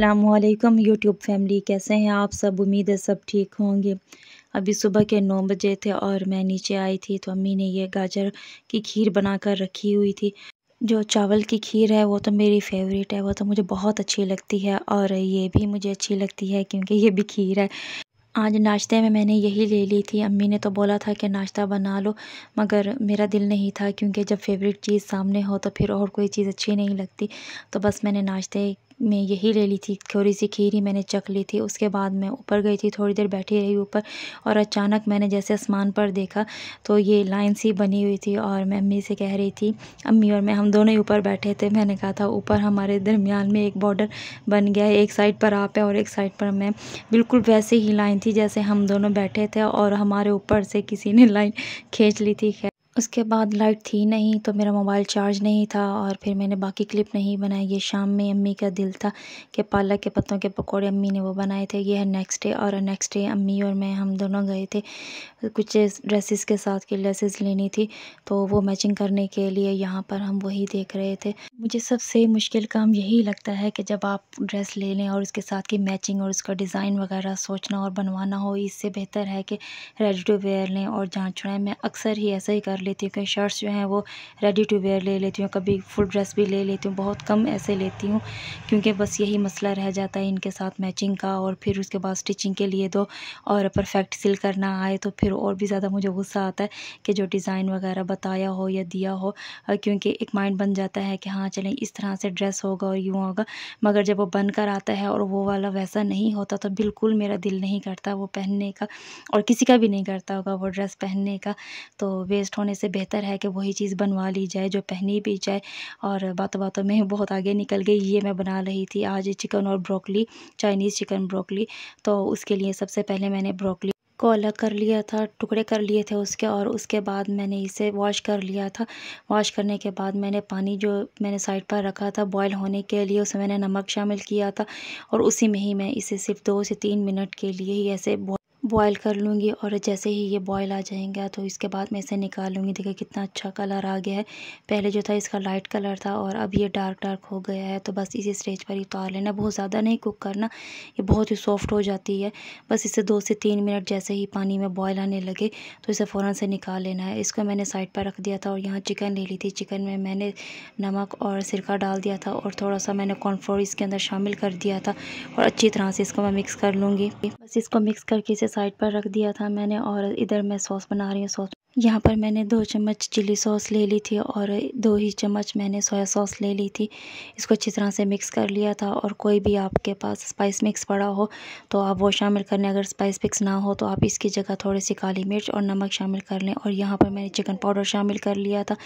वालेकुम YouTube family कैसे हैं आप सब उम्मीद है सब ठीक होंगे अभी सुबह के नौ बजे थे और मैं नीचे आई थी तो अम्मी ने ये गाजर की खीर बना कर रखी हुई थी जो चावल की खीर है वो तो मेरी फेवरेट है वो तो मुझे बहुत अच्छी लगती है और ये भी मुझे अच्छी लगती है क्योंकि ये भी खीर है आज नाश्ते में मैंने यही ले ली थी अम्मी ने तो बोला था कि नाश्ता बना लो मगर मेरा दिल नहीं था क्योंकि जब फेवरेट चीज़ सामने हो तो फिर और कोई चीज़ अच्छी नहीं लगती तो बस मैंने नाश्ते मैं यही ले ली थी थोड़ी सी खीर ही मैंने चख ली थी उसके बाद मैं ऊपर गई थी थोड़ी देर बैठी रही ऊपर और अचानक मैंने जैसे आसमान पर देखा तो ये लाइन सी बनी हुई थी और मैं अम्मी से कह रही थी अम्मी और मैं हम दोनों ही ऊपर बैठे थे मैंने कहा था ऊपर हमारे दरमियान में एक बॉर्डर बन गया है एक साइड पर आप है और एक साइड पर मैं बिल्कुल वैसे ही लाइन थी जैसे हम दोनों बैठे थे और हमारे ऊपर से किसी ने लाइन खींच ली थी उसके बाद लाइट थी नहीं तो मेरा मोबाइल चार्ज नहीं था और फिर मैंने बाकी क्लिप नहीं बनाई ये शाम में अम्मी का दिल था कि पालक के पत्तों के पकौड़े अम्मी ने वो बनाए थे ये है नेक्स्ट डे और नेक्स्ट डे अम्मी और मैं हम दोनों गए थे कुछ ड्रेसेस के साथ की ड्रेसेस लेनी थी तो वो मैचिंग करने के लिए यहाँ पर हम वही देख रहे थे मुझे सबसे मुश्किल काम यही लगता है कि जब आप ड्रेस ले लें और उसके साथ की मैचिंग और उसका डिज़ाइन वगैरह सोचना और बनवाना हो इससे बेहतर है कि रेडी टू वेयर लें और जान छुड़ाएँ मैं अक्सर ही ऐसा ही कर लेती हूँ कहीं शर्ट्स जो हैं वो रेडी टू वेयर ले लेती हूँ कभी फुल ड्रेस भी ले लेती हूँ बहुत कम ऐसे लेती हूँ क्योंकि बस यही मसला रह जाता है इनके साथ मैचिंग का और फिर उसके बाद स्टिचिंग के लिए दो और परफेक्ट सिल करना आए तो फिर और भी ज़्यादा मुझे गुस्सा आता है कि जो डिज़ाइन वगैरह बताया हो या दिया हो क्योंकि एक माइंड बन जाता है कि हाँ चलें इस तरह से ड्रेस होगा और यूँ होगा मगर जब वो बन कर आता है और वो वाला वैसा नहीं होता तो बिल्कुल मेरा दिल नहीं करता वो पहनने का और किसी का भी नहीं करता होगा वो ड्रेस पहनने का तो वेस्ट होने करने से बेहतर है कि वही चीज़ बनवा ली जाए जो पहनी भी जाए और बातों बातों में बहुत आगे निकल गई ये मैं बना रही थी आज चिकन और ब्रोकली चाइनीज़ चिकन ब्रोकली तो उसके लिए सबसे पहले मैंने ब्रोकली को अलग कर लिया था टुकड़े कर लिए थे उसके और उसके बाद मैंने इसे वॉश कर लिया था वॉश करने के बाद मैंने पानी जो मैंने साइड पर रखा था बॉयल होने के लिए उसमें मैंने नमक शामिल किया था और उसी में ही मैं इसे सिर्फ दो से तीन मिनट के लिए ही ऐसे बॉयल कर लूँगी और जैसे ही ये बॉयल आ जाएगा तो इसके बाद मैं इसे निकाल लूँगी देखिए कितना अच्छा कलर आ गया है पहले जो था इसका लाइट कलर था और अब ये डार्क डार्क हो गया है तो बस इसी स्टेज पर ही उतार लेना बहुत ज़्यादा नहीं कुक करना ये बहुत ही सॉफ्ट हो जाती है बस इसे दो से तीन मिनट जैसे ही पानी में बॉयल आने लगे तो इसे फ़ौरन से निकाल लेना है इसको मैंने साइड पर रख दिया था और यहाँ चिकन ले ली थी चिकन में मैंने नमक और सिरका डाल दिया था और थोड़ा सा मैंने कॉर्नफ्लोर इसके अंदर शामिल कर दिया था और अच्छी तरह से इसको मैं मिक्स कर लूँगी बस इसको मिक्स करके इसे साइड पर रख दिया था मैंने और इधर मैं सॉस बना रही हूँ सॉस यहाँ पर मैंने दो चम्मच चिली सॉस ले ली थी और दो ही चम्मच मैंने सोया सॉस ले ली थी इसको अच्छी तरह से मिक्स कर लिया था और कोई भी आपके पास स्पाइस मिक्स पड़ा हो तो आप वो शामिल कर लें अगर स्पाइस मिक्स ना हो तो आप इसकी जगह थोड़ी सी काली मिर्च और नमक शामिल कर लें और यहाँ पर मैंने चिकन पाउडर शामिल कर लिया था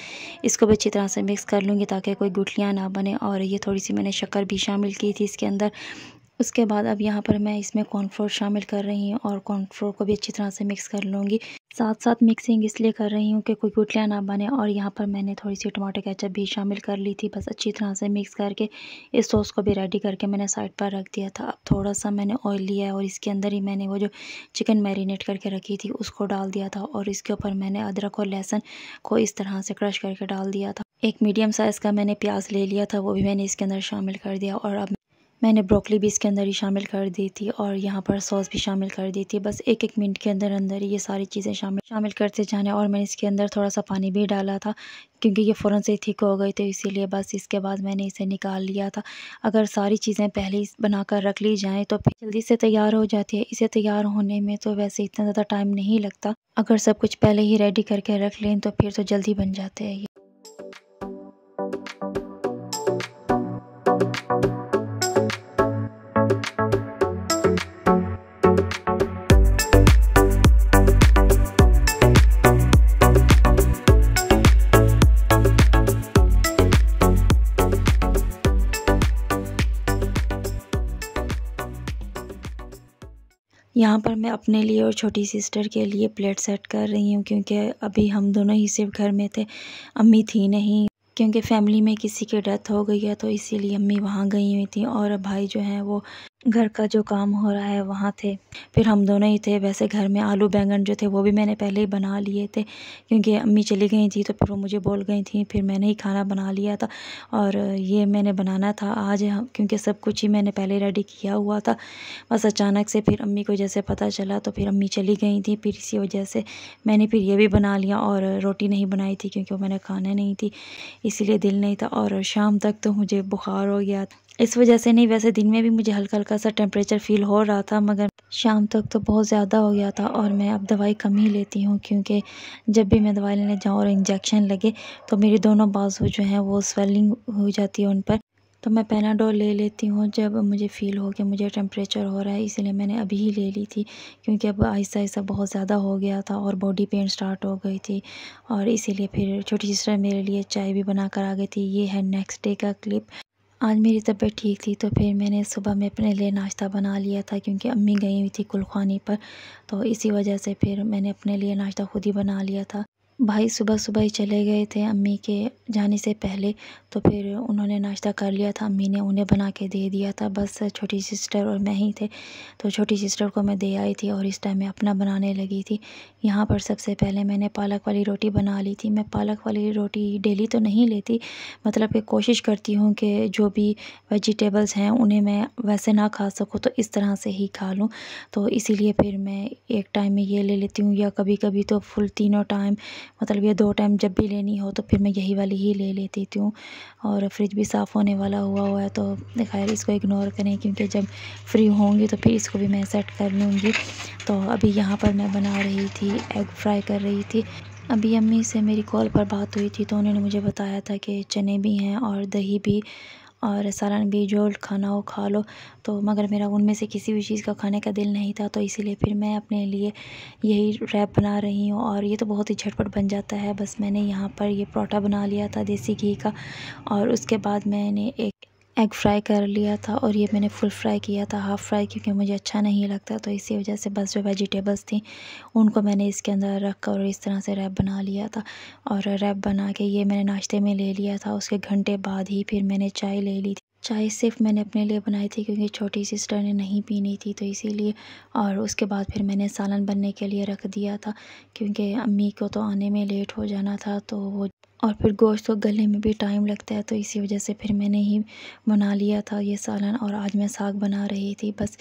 इसको भी अच्छी तरह से मिक्स कर लूँगी ताकि कोई गुठलियाँ ना बने और ये थोड़ी सी मैंने शक्कर भी शामिल की थी इसके अंदर उसके बाद अब यहाँ पर मैं इसमें कॉर्नफ्लोर शामिल कर रही हूँ और कॉर्नफ्लोर को भी अच्छी तरह से मिक्स कर लूँगी साथ साथ मिक्सिंग इसलिए कर रही हूँ कि कोई गुटलियाँ ना बने और यहाँ पर मैंने थोड़ी सी टमाटो केचप भी शामिल कर ली थी बस अच्छी तरह से मिक्स करके इस सॉस को भी रेडी करके मैंने साइड पर रख दिया था अब थोड़ा सा मैंने ऑयल लिया है और इसके अंदर ही मैंने वो जो चिकन मैरिनेट करके रखी थी उसको डाल दिया था और इसके ऊपर मैंने अदरक और लहसुन को इस तरह से क्रश करके डाल दिया था एक मीडियम साइज़ का मैंने प्याज ले लिया था वो भी मैंने इसके अंदर शामिल कर दिया और अब मैंने ब्रोकली भी इसके अंदर ही शामिल कर दी थी और यहाँ पर सॉस भी शामिल कर दी थी बस एक एक मिनट के अंदर अंदर ये सारी चीज़ें शामिल शामिल करते जाने और मैंने इसके अंदर थोड़ा सा पानी भी डाला था क्योंकि ये फ़ौरन से थिक हो गई थी इसीलिए बस इसके बाद मैंने इसे निकाल लिया था अगर सारी चीज़ें पहले बना कर रख ली जाएँ तो फिर जल्दी से तैयार हो जाती है इसे तैयार होने में तो वैसे इतना ज़्यादा टाइम नहीं लगता अगर सब कुछ पहले ही रेडी करके रख लें तो फिर तो जल्दी बन जाते हैं ये यहाँ पर मैं अपने लिए और छोटी सिस्टर के लिए प्लेट सेट कर रही हूँ क्योंकि अभी हम दोनों ही सिर्फ घर में थे अम्मी थी नहीं क्योंकि फैमिली में किसी की डेथ हो गई है तो इसीलिए अम्मी वहाँ गई हुई थी और भाई जो हैं वो घर का जो काम हो रहा है वहाँ थे फिर हम दोनों ही थे वैसे घर में आलू बैंगन जो थे वो भी मैंने पहले ही बना लिए थे क्योंकि अम्मी चली गई थी तो फिर वो मुझे बोल गई थी फिर मैंने ही खाना बना लिया था और ये मैंने बनाना था आज हाँ, क्योंकि सब कुछ ही मैंने पहले रेडी किया हुआ था बस अचानक से फिर अम्मी को जैसे पता चला तो फिर अम्मी चली गई थी फिर इसी वजह से मैंने फिर ये भी बना लिया और रोटी नहीं बनाई थी क्योंकि वो मैंने खाना नहीं थी इसीलिए दिल नहीं था और शाम तक तो मुझे बुखार हो गया था इस वजह से नहीं वैसे दिन में भी मुझे हल्का हल्का सा टेम्परेचर फ़ील हो रहा था मगर शाम तक तो बहुत ज़्यादा हो गया था और मैं अब दवाई कम ही लेती हूँ क्योंकि जब भी मैं दवाई लेने जाऊँ और इंजेक्शन लगे तो मेरी दोनों बाजू जो हैं वो स्वेलिंग हो जाती है उन पर तो मैं पेनाडोल ले लेती हूँ जब मुझे फ़ील हो कि मुझे टेम्परेचर हो रहा है इसीलिए मैंने अभी ही ले ली थी क्योंकि अब आहिस्ता आहिस्ता बहुत ज़्यादा हो गया था और बॉडी पेन स्टार्ट हो गई थी और इसीलिए फिर छोटी सिस्टर मेरे लिए चाय भी बना कर आ गई थी ये है नेक्स्ट डे का क्लिप आज मेरी तबीयत ठीक थी तो फिर मैंने सुबह में अपने लिए नाश्ता बना लिया था क्योंकि अम्मी गई हुई थी कुलखानी पर तो इसी वजह से फिर मैंने अपने लिए नाश्ता खुद ही बना लिया था भाई सुबह सुबह ही चले गए थे अम्मी के जाने से पहले तो फिर उन्होंने नाश्ता कर लिया था अम्मी ने उन्हें बना के दे दिया था बस छोटी सिस्टर और मैं ही थे तो छोटी सिस्टर को मैं दे आई थी और इस टाइम मैं अपना बनाने लगी थी यहाँ पर सबसे पहले मैंने पालक वाली रोटी बना ली थी मैं पालक वाली रोटी डेली तो नहीं लेती मतलब कि कोशिश करती हूँ कि जो भी वेजिटेबल्स हैं उन्हें मैं वैसे ना खा सकूँ तो इस तरह से ही खा लूँ तो इसीलिए फिर मैं एक टाइम में ये ले लेती हूँ या कभी कभी तो फुल तीनों टाइम मतलब ये दो टाइम जब भी लेनी हो तो फिर मैं यही वाली ही ले लेती थी और फ्रिज भी साफ़ होने वाला हुआ हुआ है तो खैर इसको इग्नोर करें क्योंकि जब फ्री होंगी तो फिर इसको भी मैं सेट कर लूँगी तो अभी यहाँ पर मैं बना रही थी एग फ्राई कर रही थी अभी अम्मी से मेरी कॉल पर बात हुई थी तो उन्होंने मुझे बताया था कि चने भी हैं और दही भी और सारा भी जो खाना हो खा लो तो मगर मेरा उनमें से किसी भी चीज़ का खाने का दिल नहीं था तो इसीलिए फिर मैं अपने लिए यही रैप बना रही हूँ और ये तो बहुत ही झटपट बन जाता है बस मैंने यहाँ पर ये परोठा बना लिया था देसी घी का और उसके बाद मैंने एक एग फ्राई कर लिया था और ये मैंने फुल फ्राई किया था हाफ़ फ्राई क्योंकि मुझे अच्छा नहीं लगता तो इसी वजह से बस जो वेजिटेबल्स थी उनको मैंने इसके अंदर रखा और इस तरह से रैप बना लिया था और रैप बना के ये मैंने नाश्ते में ले लिया था उसके घंटे बाद ही फिर मैंने चाय ले ली थी चाय सिर्फ मैंने अपने लिए बनाई थी क्योंकि छोटी सिस्टर ने नहीं पीनी थी तो इसीलिए और उसके बाद फिर मैंने सालन बनने के लिए रख दिया था क्योंकि अम्मी को तो आने में लेट हो जाना था तो वो और फिर गोश्त को गलने में भी टाइम लगता है तो इसी वजह से फिर मैंने ही बना लिया था ये सालन और आज मैं साग बना रही थी बस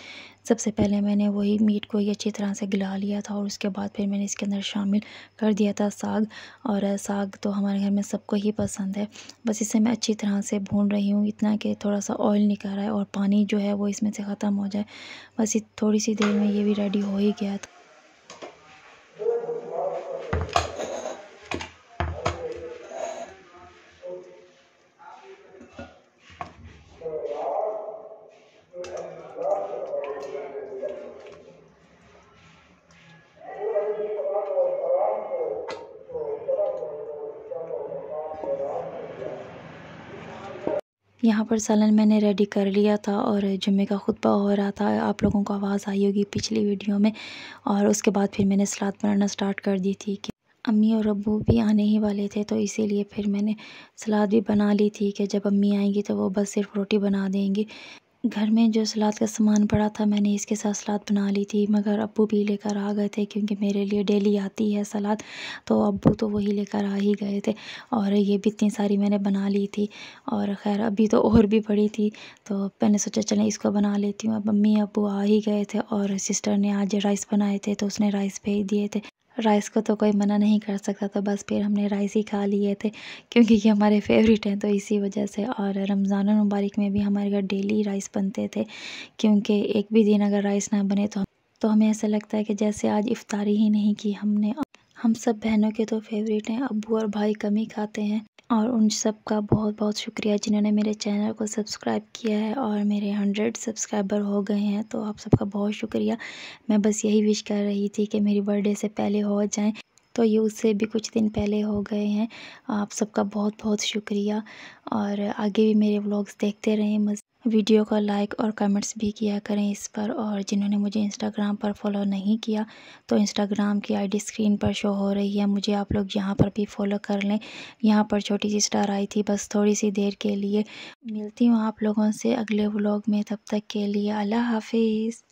सबसे पहले मैंने वही मीट को ही अच्छी तरह से गला लिया था और उसके बाद फिर मैंने इसके अंदर शामिल कर दिया था साग और साग तो हमारे घर में सबको ही पसंद है बस इसे मैं अच्छी तरह से भून रही हूँ इतना कि थोड़ा सा ऑयल निकल रहा है और पानी जो है वो इसमें से ख़त्म हो जाए बस थोड़ी सी देर में ये भी रेडी हो ही गया था यहाँ पर सलन मैंने रेडी कर लिया था और जुम्मे का खुतबा हो रहा था आप लोगों को आवाज़ आई होगी पिछली वीडियो में और उसके बाद फिर मैंने सलाद बनाना स्टार्ट कर दी थी कि अम्मी और अबू भी आने ही वाले थे तो इसीलिए फिर मैंने सलाद भी बना ली थी कि जब अम्मी आएंगी तो वो बस सिर्फ रोटी बना देंगी घर में जो सलाद का सामान पड़ा था मैंने इसके साथ सलाद बना ली थी मगर अबू भी लेकर आ गए थे क्योंकि मेरे लिए डेली आती है सलाद तो अबू तो वही लेकर आ ही गए थे और ये भी इतनी सारी मैंने बना ली थी और खैर अभी तो और भी पड़ी थी तो मैंने सोचा चलें इसको बना लेती हूँ अब मम्मी अबू आ ही गए थे और सिस्टर ने आज राइस बनाए थे तो उसने राइस भेज दिए थे राइस को तो कोई मना नहीं कर सकता तो बस फिर हमने राइस ही खा लिए थे क्योंकि ये हमारे फेवरेट हैं तो इसी वजह से और रमज़ान मुबारक में भी हमारे घर डेली राइस बनते थे क्योंकि एक भी दिन अगर राइस ना बने तो तो हमें ऐसा लगता है कि जैसे आज इफ्तारी ही नहीं की हमने हम सब बहनों के तो फेवरेट हैं अबू और भाई कम ही खाते हैं और उन सब का बहुत बहुत शुक्रिया जिन्होंने मेरे चैनल को सब्सक्राइब किया है और मेरे हंड्रेड सब्सक्राइबर हो गए हैं तो आप सबका बहुत शुक्रिया मैं बस यही विश कर रही थी कि मेरी बर्थडे से पहले हो जाएं तो ये उससे भी कुछ दिन पहले हो गए हैं आप सबका बहुत बहुत शुक्रिया और आगे भी मेरे व्लॉग्स देखते रहें वीडियो का लाइक और कमेंट्स भी किया करें इस पर और जिन्होंने मुझे इंस्टाग्राम पर फॉलो नहीं किया तो इंस्टाग्राम की आईडी स्क्रीन पर शो हो रही है मुझे आप लोग यहाँ पर भी फॉलो कर लें यहाँ पर छोटी सी स्टार आई थी बस थोड़ी सी देर के लिए मिलती हूँ आप लोगों से अगले व्लॉग में तब तक के लिए अल्लाह हाफिज़